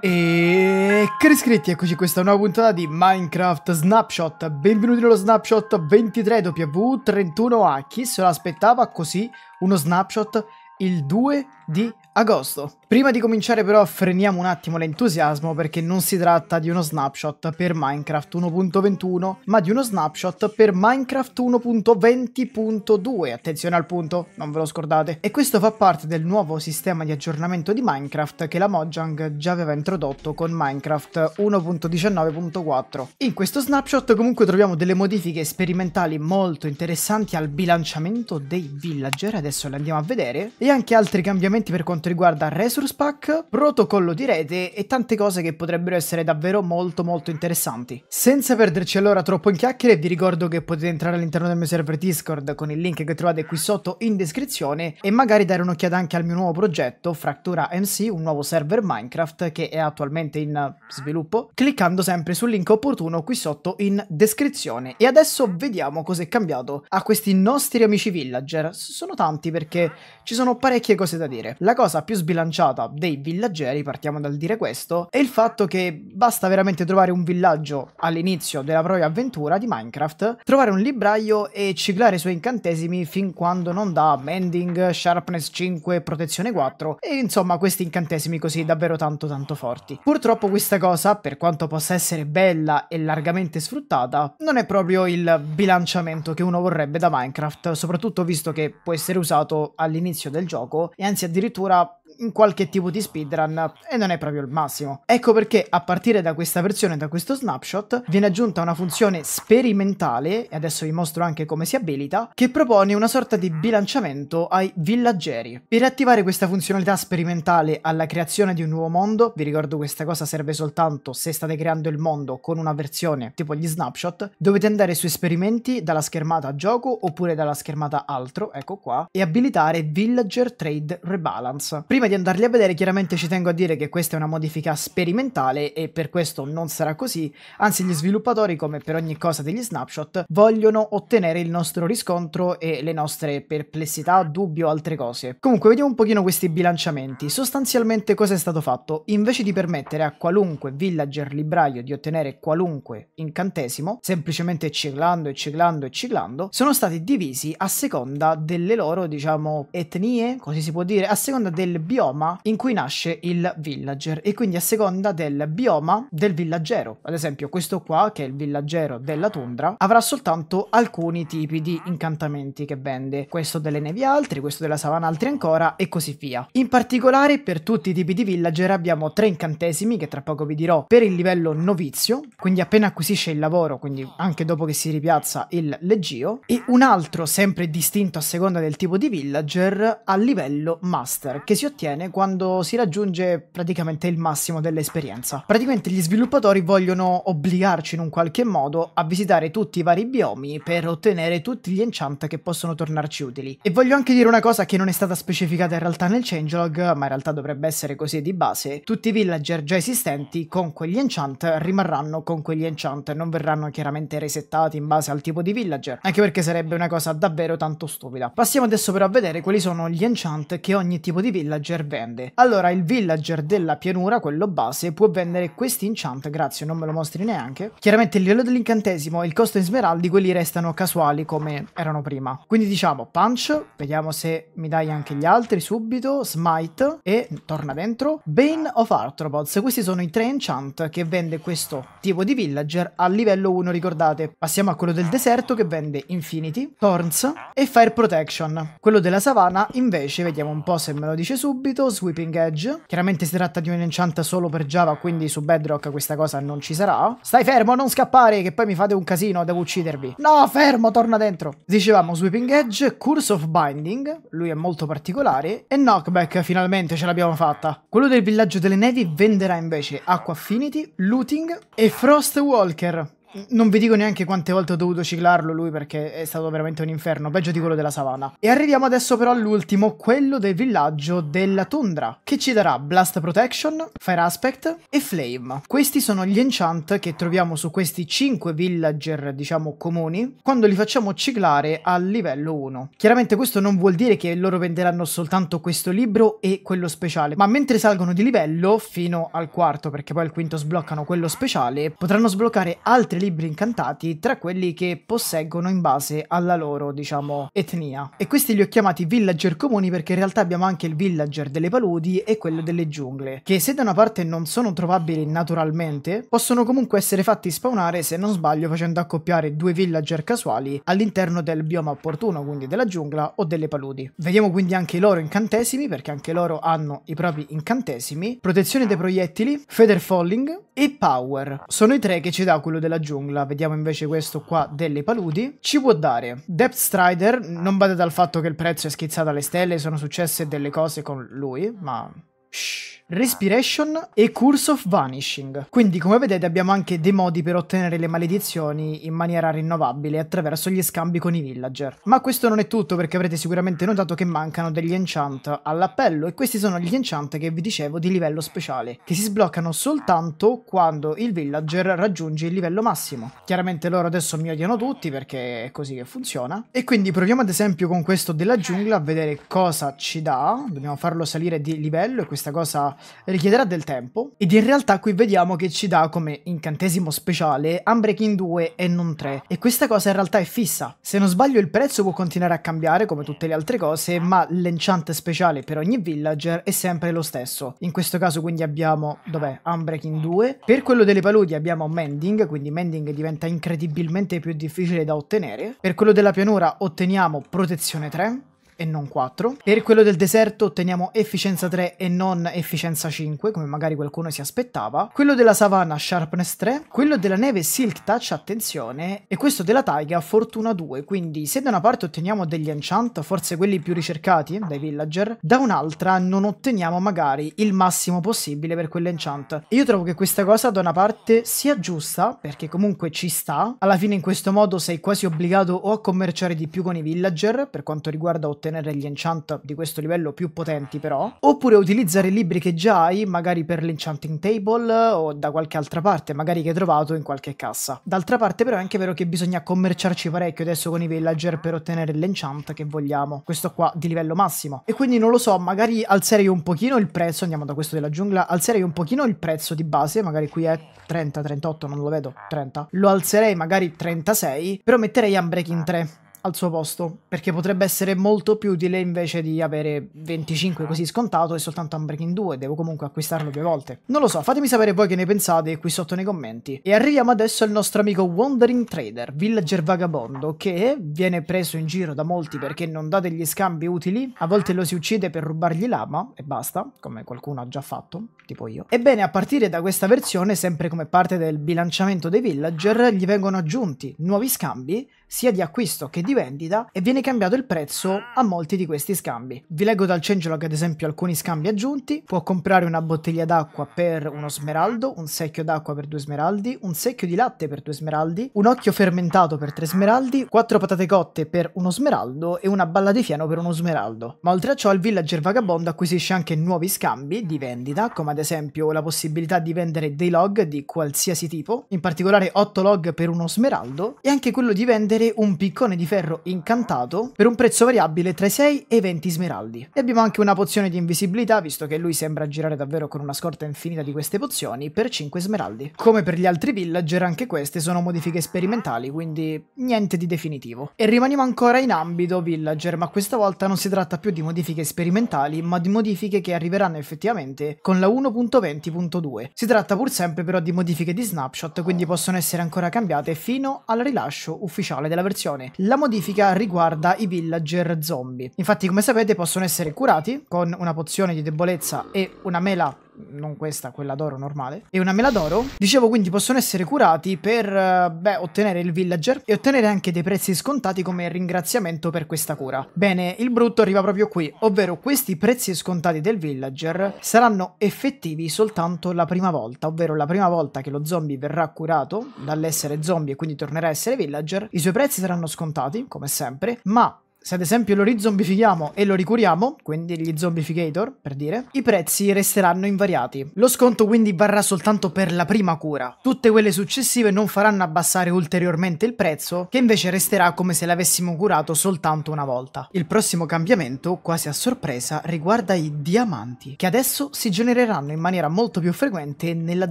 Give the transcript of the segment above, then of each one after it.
E cari iscritti, eccoci questa nuova puntata di Minecraft Snapshot. Benvenuti nello Snapshot 23W31A. Chi se l'aspettava così uno snapshot il 2 di agosto. Prima di cominciare però freniamo un attimo l'entusiasmo perché non si tratta di uno snapshot per Minecraft 1.21 ma di uno snapshot per Minecraft 1.20.2, attenzione al punto, non ve lo scordate. E questo fa parte del nuovo sistema di aggiornamento di Minecraft che la Mojang già aveva introdotto con Minecraft 1.19.4. In questo snapshot comunque troviamo delle modifiche sperimentali molto interessanti al bilanciamento dei villager, adesso le andiamo a vedere, e anche altri cambiamenti aggiornamenti per quanto riguarda Resource Pack, protocollo di rete e tante cose che potrebbero essere davvero molto molto interessanti. Senza perderci allora troppo in chiacchiere, vi ricordo che potete entrare all'interno del mio server Discord con il link che trovate qui sotto in descrizione e magari dare un'occhiata anche al mio nuovo progetto, Fractura MC, un nuovo server Minecraft che è attualmente in sviluppo, cliccando sempre sul link opportuno qui sotto in descrizione. E adesso vediamo cos'è cambiato a questi nostri amici villager. Sono tanti perché ci sono parecchie cose da dire avvenire. La cosa più sbilanciata dei villaggeri, partiamo dal dire questo, è il fatto che basta veramente trovare un villaggio all'inizio della propria avventura di Minecraft, trovare un libraio e ciclare i suoi incantesimi fin quando non dà mending, sharpness 5, protezione 4 e insomma questi incantesimi così davvero tanto tanto forti. Purtroppo questa cosa, per quanto possa essere bella e largamente sfruttata, non è proprio il bilanciamento che uno vorrebbe da Minecraft, soprattutto visto che può essere usato all'inizio del gioco e anzi addirittura espiritual in qualche tipo di speedrun e non è proprio il massimo. Ecco perché a partire da questa versione, da questo snapshot, viene aggiunta una funzione sperimentale, e adesso vi mostro anche come si abilita, che propone una sorta di bilanciamento ai villaggeri. Per attivare questa funzionalità sperimentale alla creazione di un nuovo mondo, vi ricordo questa cosa serve soltanto se state creando il mondo con una versione tipo gli snapshot, dovete andare su esperimenti dalla schermata gioco oppure dalla schermata altro, ecco qua, e abilitare villager trade rebalance. Prima di andarli a vedere chiaramente ci tengo a dire che questa è una modifica sperimentale e per questo non sarà così, anzi gli sviluppatori come per ogni cosa degli snapshot vogliono ottenere il nostro riscontro e le nostre perplessità, dubbi o altre cose. Comunque vediamo un pochino questi bilanciamenti, sostanzialmente cosa è stato fatto? Invece di permettere a qualunque villager libraio di ottenere qualunque incantesimo, semplicemente ciclando e ciclando e ciclando, sono stati divisi a seconda delle loro diciamo etnie, così si può dire, a seconda del bioma bioma in cui nasce il villager e quindi a seconda del bioma del villaggero. Ad esempio questo qua, che è il villaggero della tundra, avrà soltanto alcuni tipi di incantamenti che vende. Questo delle nevi altri, questo della savana altri ancora e così via. In particolare per tutti i tipi di villager abbiamo tre incantesimi che tra poco vi dirò per il livello novizio, quindi appena acquisisce il lavoro, quindi anche dopo che si ripiazza il leggio, e un altro sempre distinto a seconda del tipo di villager a livello master che si ottiene ottiene quando si raggiunge praticamente il massimo dell'esperienza. Praticamente gli sviluppatori vogliono obbligarci in un qualche modo a visitare tutti i vari biomi per ottenere tutti gli enchant che possono tornarci utili. E voglio anche dire una cosa che non è stata specificata in realtà nel changelog, ma in realtà dovrebbe essere così di base, tutti i villager già esistenti con quegli enchant rimarranno con quegli enchant, non verranno chiaramente resettati in base al tipo di villager, anche perché sarebbe una cosa davvero tanto stupida. Passiamo adesso però a vedere quali sono gli enchant che ogni tipo di villager villager vende. Allora il villager della pianura, quello base, può vendere questi enchant, grazie, non me lo mostri neanche. Chiaramente il livello dell'incantesimo e il costo in smeraldi, quelli restano casuali come erano prima. Quindi diciamo punch, vediamo se mi dai anche gli altri subito, smite e torna dentro. Bane of Arthropods, questi sono i tre enchant che vende questo tipo di villager a livello 1 ricordate. Passiamo a quello del deserto che vende Infinity, Thorns e Fire Protection. Quello della savana invece vediamo un po' se me lo dice subito subito Sweeping Edge. Chiaramente si tratta di un enchant solo per Java, quindi su Bedrock questa cosa non ci sarà. Stai fermo, non scappare, che poi mi fate un casino, devo uccidervi. No, fermo, torna dentro. Dicevamo Sweeping Edge, Curse of Binding, lui è molto particolare, e Knockback, finalmente ce l'abbiamo fatta. Quello del villaggio delle nevi venderà invece Aqua Affinity, Looting e Frost Walker non vi dico neanche quante volte ho dovuto ciclarlo lui perché è stato veramente un inferno, peggio di quello della savana. E arriviamo adesso però all'ultimo, quello del villaggio della tundra, che ci darà Blast Protection, Fire Aspect e Flame. Questi sono gli enchant che troviamo su questi 5 villager, diciamo, comuni, quando li facciamo ciclare al livello 1. Chiaramente questo non vuol dire che loro venderanno soltanto questo libro e quello speciale, ma mentre salgono di livello, fino al quarto, perché poi al quinto sbloccano quello speciale, potranno sbloccare altri altri libri incantati tra quelli che posseggono in base alla loro, diciamo, etnia. E questi li ho chiamati villager comuni perché in realtà abbiamo anche il villager delle paludi e quello delle giungle, che se da una parte non sono trovabili naturalmente, possono comunque essere fatti spawnare, se non sbaglio, facendo accoppiare due villager casuali all'interno del bioma opportuno, quindi della giungla o delle paludi. Vediamo quindi anche i loro incantesimi, perché anche loro hanno i propri incantesimi, protezione dei proiettili, feather falling, e Power. Sono i tre che ci dà quello della giungla. Vediamo invece questo qua delle paludi. Ci può dare Depth Strider, non badate dal fatto che il prezzo è schizzato alle stelle, sono successe delle cose con lui, ma... Shh. Respiration e Curse of Vanishing. Quindi come vedete abbiamo anche dei modi per ottenere le maledizioni in maniera rinnovabile attraverso gli scambi con i villager. Ma questo non è tutto perché avrete sicuramente notato che mancano degli enchant all'appello e questi sono gli enchant che vi dicevo di livello speciale, che si sbloccano soltanto quando il villager raggiunge il livello massimo. Chiaramente loro adesso mi odiano tutti perché è così che funziona. E quindi proviamo ad esempio con questo della giungla a vedere cosa ci dà. Dobbiamo farlo salire di livello e questa cosa richiederà del tempo ed in realtà qui vediamo che ci dà come incantesimo speciale Unbreaking 2 e non 3 e questa cosa in realtà è fissa. Se non sbaglio il prezzo può continuare a cambiare come tutte le altre cose ma l'enchant speciale per ogni villager è sempre lo stesso. In questo caso quindi abbiamo, dov'è, Unbreaking 2. Per quello delle paludi abbiamo Mending, quindi Mending diventa incredibilmente più difficile da ottenere. Per quello della pianura otteniamo Protezione 3 e non 4. Per quello del deserto otteniamo efficienza 3 e non efficienza 5, come magari qualcuno si aspettava. Quello della savana sharpness 3, quello della neve silk touch attenzione e questo della taiga fortuna 2, quindi se da una parte otteniamo degli enchant, forse quelli più ricercati dai villager, da un'altra non otteniamo magari il massimo possibile per quell'enchant. E io trovo che questa cosa da una parte sia giusta, perché comunque ci sta, alla fine in questo modo sei quasi obbligato o a commerciare di più con i villager per quanto riguarda ottenere ottenere gli enchant di questo livello più potenti però, oppure utilizzare libri che già hai, magari per l'enchanting table o da qualche altra parte, magari che hai trovato in qualche cassa. D'altra parte però è anche vero che bisogna commerciarci parecchio adesso con i villager per ottenere l'enchant che vogliamo, questo qua di livello massimo. E quindi non lo so, magari alzerei un pochino il prezzo, andiamo da questo della giungla, alzerei un pochino il prezzo di base, magari qui è 30, 38, non lo vedo, 30. Lo alzerei magari 36, però metterei Unbreaking 3 al suo posto, perché potrebbe essere molto più utile invece di avere 25 così scontato e soltanto un breaking 2, devo comunque acquistarlo due volte. Non lo so, fatemi sapere voi che ne pensate qui sotto nei commenti. E arriviamo adesso al nostro amico Wandering Trader, villager vagabondo, che viene preso in giro da molti perché non dà degli scambi utili, a volte lo si uccide per rubargli l'ama e basta, come qualcuno ha già fatto, tipo io. Ebbene, a partire da questa versione, sempre come parte del bilanciamento dei villager, gli vengono aggiunti nuovi scambi sia di acquisto che di vendita e viene cambiato il prezzo a molti di questi scambi. Vi leggo dal changelog ad esempio alcuni scambi aggiunti, può comprare una bottiglia d'acqua per uno smeraldo, un secchio d'acqua per due smeraldi, un secchio di latte per due smeraldi, un occhio fermentato per tre smeraldi, quattro patate cotte per uno smeraldo e una balla di fieno per uno smeraldo. Ma oltre a ciò il villager vagabondo acquisisce anche nuovi scambi di vendita, come ad esempio la possibilità di vendere dei log di qualsiasi tipo, in particolare 8 log per uno smeraldo e anche quello di vendere ricevere un piccone di ferro incantato per un prezzo variabile tra i 6 e i 20 smeraldi. E abbiamo anche una pozione di invisibilità, visto che lui sembra girare davvero con una scorta infinita di queste pozioni, per 5 smeraldi. Come per gli altri villager, anche queste sono modifiche sperimentali, quindi niente di definitivo. E rimaniamo ancora in ambito villager, ma questa volta non si tratta più di modifiche sperimentali, ma di modifiche che arriveranno effettivamente con la 1.20.2. Si tratta pur sempre però di modifiche di snapshot, quindi possono essere ancora cambiate fino al rilascio ufficiale 19 della versione. La modifica riguarda i villager zombie. Infatti, come sapete, possono essere curati con una pozione di debolezza e una mela non questa, quella d'oro normale, e una mela d'oro. Dicevo quindi possono essere curati per, eh, beh, ottenere il villager e ottenere anche dei prezzi scontati come ringraziamento per questa cura. Bene, il brutto arriva proprio qui, ovvero questi prezzi scontati del villager saranno effettivi soltanto la prima volta, ovvero la prima volta che lo zombie verrà curato dall'essere zombie e quindi tornerà a essere villager, i suoi prezzi saranno scontati, come sempre, ma se ad esempio lo rizombifichiamo e lo ricuriamo, quindi gli zombificator per dire, i prezzi resteranno invariati. Lo sconto quindi varrà soltanto per la prima cura. Tutte quelle successive non faranno abbassare ulteriormente il prezzo, che invece resterà come se l'avessimo curato soltanto una volta. Il prossimo cambiamento, quasi a sorpresa, riguarda i diamanti, che adesso si genereranno in maniera molto più frequente nella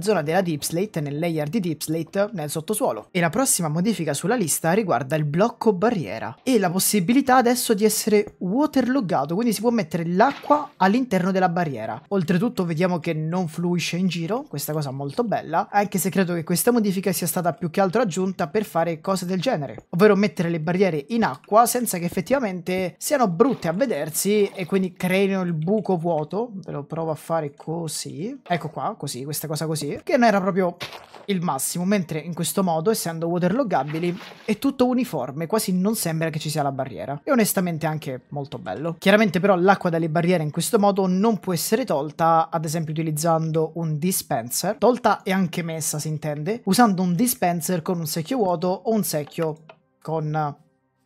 zona della deep slate, nel layer di deep slate, nel sottosuolo. E la prossima modifica sulla lista riguarda il blocco barriera e la possibilità di adesso di essere waterloggato, quindi si può mettere l'acqua all'interno della barriera. Oltretutto vediamo che non fluisce in giro, questa cosa molto bella, anche se credo che questa modifica sia stata più che altro aggiunta per fare cose del genere, ovvero mettere le barriere in acqua senza che effettivamente siano brutte a vedersi e quindi creino il buco vuoto. Ve lo provo a fare così. Ecco qua, così, questa cosa così, che non era proprio il massimo, mentre in questo modo, essendo waterloggabili, è tutto uniforme, quasi non sembra che ci sia la barriera. E onestamente anche molto bello. Chiaramente però l'acqua dalle barriere in questo modo non può essere tolta, ad esempio utilizzando un dispenser, tolta e anche messa si intende, usando un dispenser con un secchio vuoto o un secchio con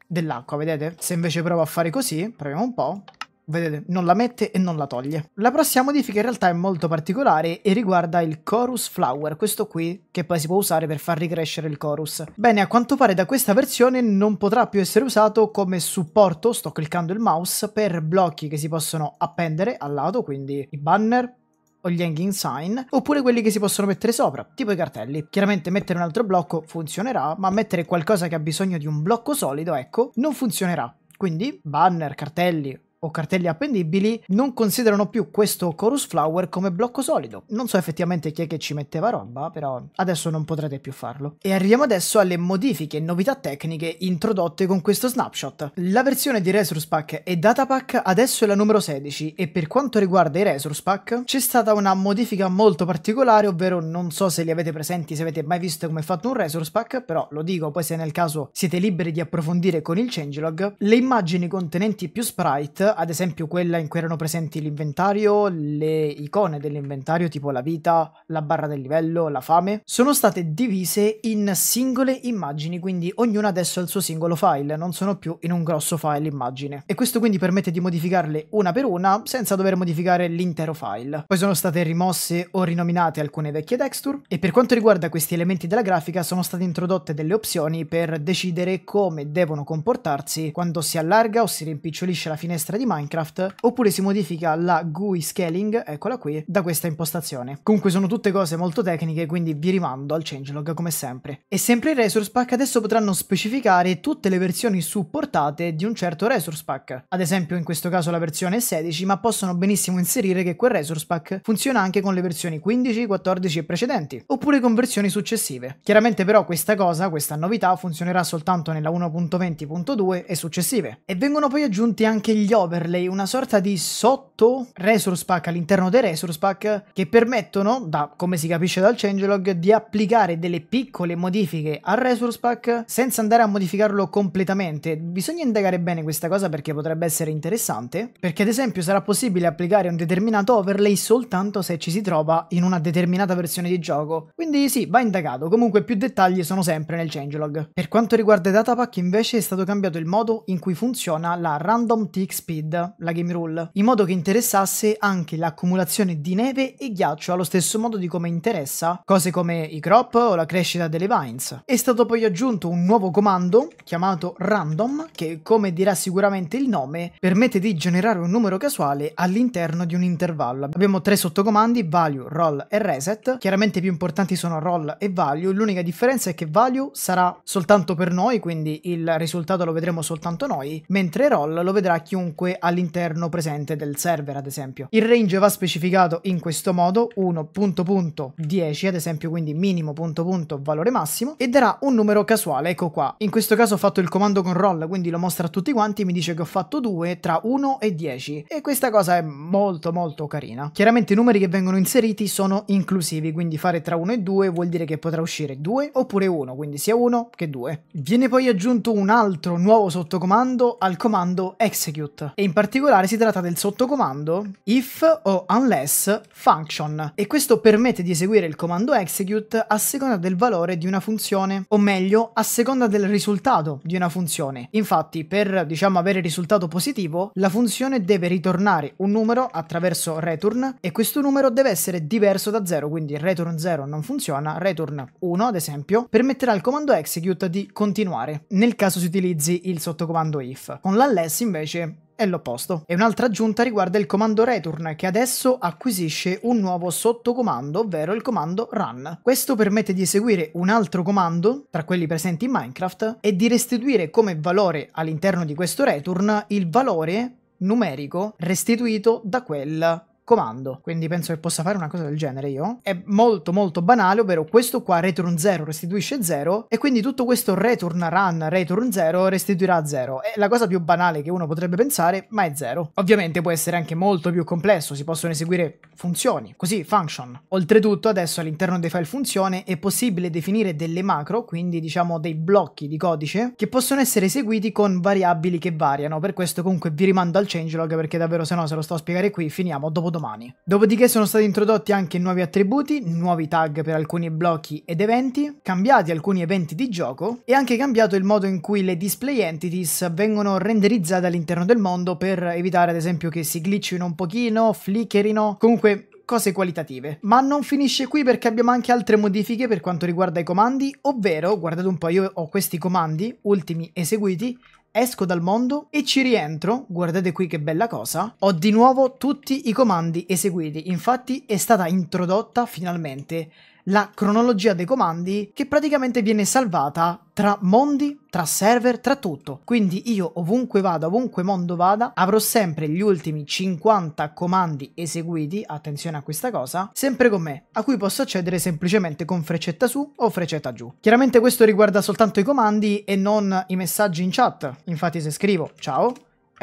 dell'acqua, vedete? Se invece provo a fare così, proviamo un po', Vedete, non la mette e non la toglie. La prossima modifica in realtà è molto particolare e riguarda il chorus flower, questo qui, che poi si può usare per far ricrescere il chorus. Bene, a quanto pare da questa versione non potrà più essere usato come supporto, sto cliccando il mouse, per blocchi che si possono appendere al lato, quindi i banner, o gli hanging sign, oppure quelli che si possono mettere sopra, tipo i cartelli. Chiaramente mettere un altro blocco funzionerà, ma mettere qualcosa che ha bisogno di un blocco solido, ecco, non funzionerà. Quindi banner, cartelli o cartelli appendibili non considerano più questo Chorus Flower come blocco solido. Non so effettivamente chi è che ci metteva roba, però adesso non potrete più farlo. E arriviamo adesso alle modifiche e novità tecniche introdotte con questo snapshot. La versione di Resource Pack e Datapack adesso è la numero 16 e per quanto riguarda i Resource Pack c'è stata una modifica molto particolare, ovvero non so se li avete presenti, se avete mai visto come è fatto un Resource Pack, però lo dico, poi se nel caso siete liberi di approfondire con il changelog, le immagini contenenti più sprite ad esempio quella in cui erano presenti l'inventario, le icone dell'inventario tipo la vita, la barra del livello, la fame, sono state divise in singole immagini, quindi ognuna adesso ha il suo singolo file, non sono più in un grosso file immagine. E questo quindi permette di modificarle una per una senza dover modificare l'intero file. Poi sono state rimosse o rinominate alcune vecchie texture e per quanto riguarda questi elementi della grafica sono state introdotte delle opzioni per decidere come devono comportarsi quando si allarga o si rimpicciolisce la finestra di di Minecraft, oppure si modifica la GUI scaling, eccola qui, da questa impostazione. Comunque sono tutte cose molto tecniche, quindi vi rimando al changelog come sempre. E sempre in Resource Pack adesso potranno specificare tutte le versioni supportate di un certo Resource Pack. Ad esempio in questo caso la versione 16, ma possono benissimo inserire che quel Resource Pack funziona anche con le versioni 15, 14 e precedenti, oppure con versioni successive. Chiaramente però questa cosa, questa novità, funzionerà soltanto nella 1.20.2 e successive. E vengono poi aggiunti anche gli over Overlay, una sorta di sotto resource pack all'interno dei resource pack che permettono, da, come si capisce dal changelog, di applicare delle piccole modifiche al resource pack senza andare a modificarlo completamente. Bisogna indagare bene questa cosa perché potrebbe essere interessante, perché ad esempio sarà possibile applicare un determinato overlay soltanto se ci si trova in una determinata versione di gioco. Quindi sì, va indagato, comunque più dettagli sono sempre nel changelog. Per quanto riguarda i datapack invece è stato cambiato il modo in cui funziona la random TXP Speed, la game rule, in modo che interessasse anche l'accumulazione di neve e ghiaccio allo stesso modo di come interessa cose come i crop o la crescita delle vines. È stato poi aggiunto un nuovo comando chiamato random che, come dirà sicuramente il nome, permette di generare un numero casuale all'interno di un intervallo. Abbiamo tre sottocomandi, value, roll e reset. Chiaramente i più importanti sono roll e value, l'unica differenza è che value sarà soltanto per noi, quindi il risultato lo vedremo soltanto noi, mentre roll lo vedrà chiunque ovunque all'interno presente del server, ad esempio. Il range va specificato in questo modo, 1.10, ad esempio, quindi minimo punto punto valore massimo, e darà un numero casuale, ecco qua. In questo caso ho fatto il comando con roll, quindi lo mostra a tutti quanti, mi dice che ho fatto 2 tra 1 e 10, e questa cosa è molto molto carina. Chiaramente i numeri che vengono inseriti sono inclusivi, quindi fare tra 1 e 2 vuol dire che potrà uscire 2 oppure 1, quindi sia 1 che 2. Viene poi aggiunto un altro nuovo sottocomando al comando execute, e in particolare si tratta del sottocomando if o unless function e questo permette di eseguire il comando execute a seconda del valore di una funzione o meglio a seconda del risultato di una funzione. Infatti per diciamo avere risultato positivo la funzione deve ritornare un numero attraverso return e questo numero deve essere diverso da 0 quindi return 0 non funziona, return 1 ad esempio permetterà al comando execute di continuare nel caso si utilizzi il sottocomando if. Con l'unless invece è l'opposto. E un'altra aggiunta riguarda il comando return che adesso acquisisce un nuovo sottocomando, ovvero il comando run. Questo permette di eseguire un altro comando, tra quelli presenti in Minecraft, e di restituire come valore all'interno di questo return il valore numerico restituito da quel comando. Quindi penso che possa fare una cosa del genere io. È molto molto banale, ovvero questo qua return 0 restituisce 0 e quindi tutto questo return run return 0 restituirà 0. È la cosa più banale che uno potrebbe pensare, ma è 0. Ovviamente può essere anche molto più complesso, si possono eseguire funzioni, così function. Oltretutto adesso all'interno dei file funzione è possibile definire delle macro, quindi diciamo dei blocchi di codice, che possono essere eseguiti con variabili che variano. Per questo comunque vi rimando al changelog perché davvero se no se lo sto a spiegare qui finiamo dopo domani. Dopodiché sono stati introdotti anche nuovi attributi, nuovi tag per alcuni blocchi ed eventi, cambiati alcuni eventi di gioco e anche cambiato il modo in cui le display entities vengono renderizzate all'interno del mondo per evitare ad esempio che si glitchino un pochino, flickerino, comunque cose qualitative. Ma non finisce qui perché abbiamo anche altre modifiche per quanto riguarda i comandi, ovvero, guardate un po', io ho questi comandi, ultimi eseguiti, esco dal mondo e ci rientro, guardate qui che bella cosa, ho di nuovo tutti i comandi eseguiti, infatti è stata introdotta finalmente la cronologia dei comandi che praticamente viene salvata tra mondi, tra server, tra tutto. Quindi io ovunque vada, ovunque mondo vada, avrò sempre gli ultimi 50 comandi eseguiti, attenzione a questa cosa, sempre con me, a cui posso accedere semplicemente con freccetta su o freccetta giù. Chiaramente questo riguarda soltanto i comandi e non i messaggi in chat. Infatti se scrivo ciao,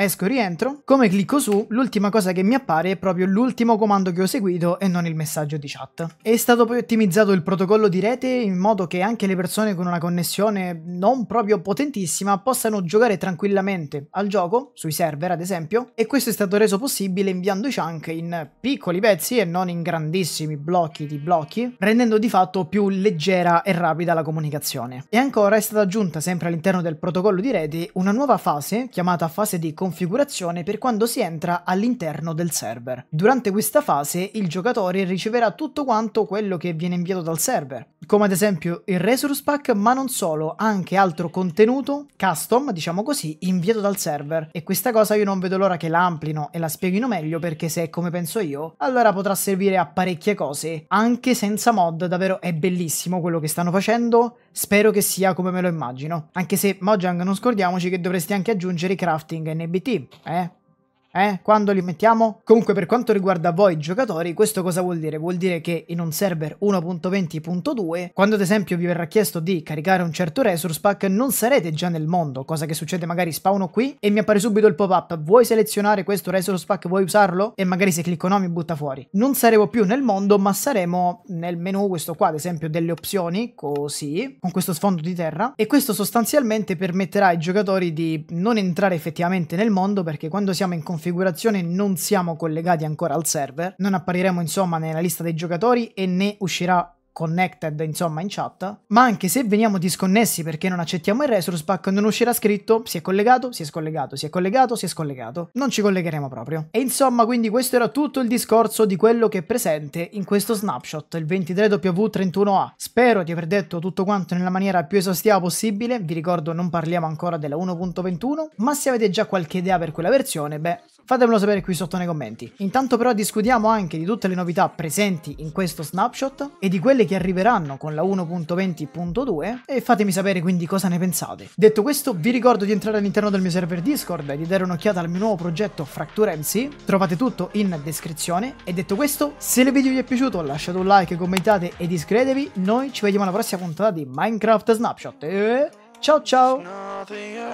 esco e rientro, come clicco su, l'ultima cosa che mi appare è proprio l'ultimo comando che ho seguito e non il messaggio di chat. È stato poi ottimizzato il protocollo di rete in modo che anche le persone con una connessione non proprio potentissima possano giocare tranquillamente al gioco, sui server ad esempio, e questo è stato reso possibile inviando i chunk in piccoli pezzi e non in grandissimi blocchi di blocchi, rendendo di fatto più leggera e rapida la comunicazione. E ancora è stata aggiunta sempre all'interno del protocollo di rete una nuova fase chiamata fase di comunicazione configurazione per quando si entra all'interno del server. Durante questa fase il giocatore riceverà tutto quanto quello che viene inviato dal server, come ad esempio il resource pack, ma non solo, anche altro contenuto custom, diciamo così, inviato dal server. E questa cosa io non vedo l'ora che la amplino e la spieghino meglio perché se è come penso io, allora potrà servire a parecchie cose, anche senza mod, davvero è bellissimo quello che stanno facendo Spero che sia come me lo immagino, anche se Mojang non scordiamoci che dovresti anche aggiungere i crafting NBT, eh? Eh? Quando li mettiamo? Comunque per quanto riguarda voi giocatori, questo cosa vuol dire? Vuol dire che in un server 1.20.2, quando ad esempio vi verrà chiesto di caricare un certo resource pack, non sarete già nel mondo, cosa che succede magari spawno qui e mi appare subito il pop-up, vuoi selezionare questo resource pack, vuoi usarlo? E magari se clicco no mi butta fuori. Non saremo più nel mondo, ma saremo nel menu questo qua, ad esempio delle opzioni, così, con questo sfondo di terra, e questo sostanzialmente permetterà ai giocatori di non entrare effettivamente nel mondo perché quando siamo in confusione configurazione non siamo collegati ancora al server, non appariremo insomma nella lista dei giocatori e ne uscirà connected insomma in chat, ma anche se veniamo disconnessi perché non accettiamo il resource pack non uscirà scritto si è collegato, si è scollegato, si è collegato, si è scollegato. Non ci collegheremo proprio. E insomma quindi questo era tutto il discorso di quello che è presente in questo snapshot, il 23W31A. Spero di aver detto tutto quanto nella maniera più esaustiva possibile, vi ricordo non parliamo ancora della 1.21, ma se avete già qualche idea per quella versione, beh Fatemelo sapere qui sotto nei commenti. Intanto però discutiamo anche di tutte le novità presenti in questo snapshot e di quelle che arriveranno con la 1.20.2 e fatemi sapere quindi cosa ne pensate. Detto questo vi ricordo di entrare all'interno del mio server Discord e di dare un'occhiata al mio nuovo progetto Fracture MC, trovate tutto in descrizione e detto questo se il video vi è piaciuto lasciate un like, commentate e iscrivetevi, noi ci vediamo alla prossima puntata di Minecraft Snapshot e ciao ciao!